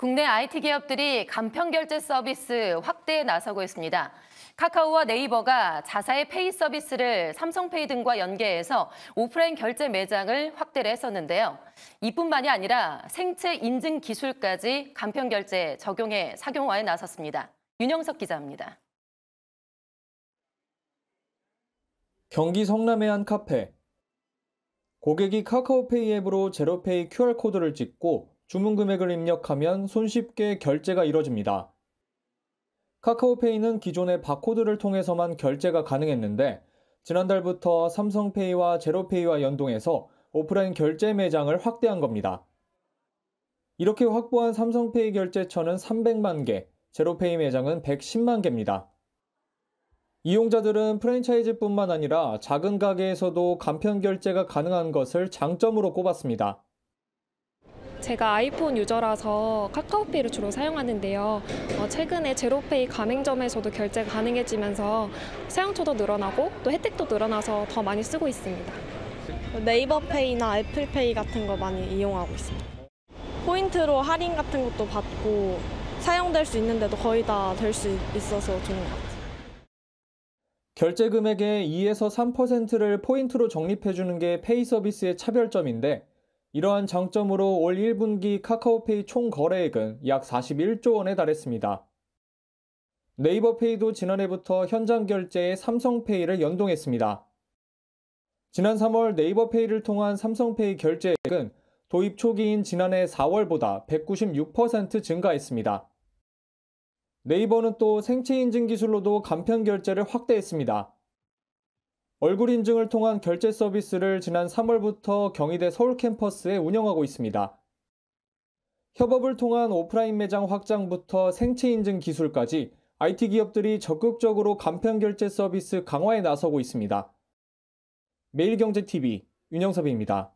국내 IT 기업들이 간편 결제 서비스 확대에 나서고 있습니다. 카카오와 네이버가 자사의 페이 서비스를 삼성페이 등과 연계해서 오프라인 결제 매장을 확대를 했었는데요. 이뿐만이 아니라 생체 인증 기술까지 간편 결제 적용해 상용화에 나섰습니다. 윤영석 기자입니다. 경기 성남의 한 카페. 고객이 카카오페이 앱으로 제로페이 QR코드를 찍고 주문 금액을 입력하면 손쉽게 결제가 이뤄집니다. 카카오페이는 기존의 바코드를 통해서만 결제가 가능했는데 지난달부터 삼성페이와 제로페이와 연동해서 오프라인 결제 매장을 확대한 겁니다. 이렇게 확보한 삼성페이 결제처는 300만 개, 제로페이 매장은 110만 개입니다. 이용자들은 프랜차이즈뿐만 아니라 작은 가게에서도 간편 결제가 가능한 것을 장점으로 꼽았습니다. 제가 아이폰 유저라서 카카오페이를 주로 사용하는데요. 어, 최근에 제로페이 가맹점에서도 결제 가능해지면서 사용처도 늘어나고 또 혜택도 늘어나서 더 많이 쓰고 있습니다. 네이버페이나 애플페이 같은 거 많이 이용하고 있습니다. 포인트로 할인 같은 것도 받고 사용될 수 있는데도 거의 다 될 수 있어서 좋은 것 같아요. 결제 금액의 2에서 3%를 포인트로 적립해주는 게 페이 서비스의 차별점인데 이러한 장점으로 올 1분기 카카오페이 총 거래액은 약 41조 원에 달했습니다. 네이버페이도 지난해부터 현장 결제에 삼성페이를 연동했습니다. 지난 3월 네이버페이를 통한 삼성페이 결제액은 도입 초기인 지난해 4월보다 196% 증가했습니다. 네이버는 또 생체 인증 기술로도 간편 결제를 확대했습니다. 얼굴 인증을 통한 결제 서비스를 지난 3월부터 경희대 서울 캠퍼스에 운영하고 있습니다. 협업을 통한 오프라인 매장 확장부터 생체 인증 기술까지 IT 기업들이 적극적으로 간편 결제 서비스 강화에 나서고 있습니다. 매일경제TV 윤영섭입니다.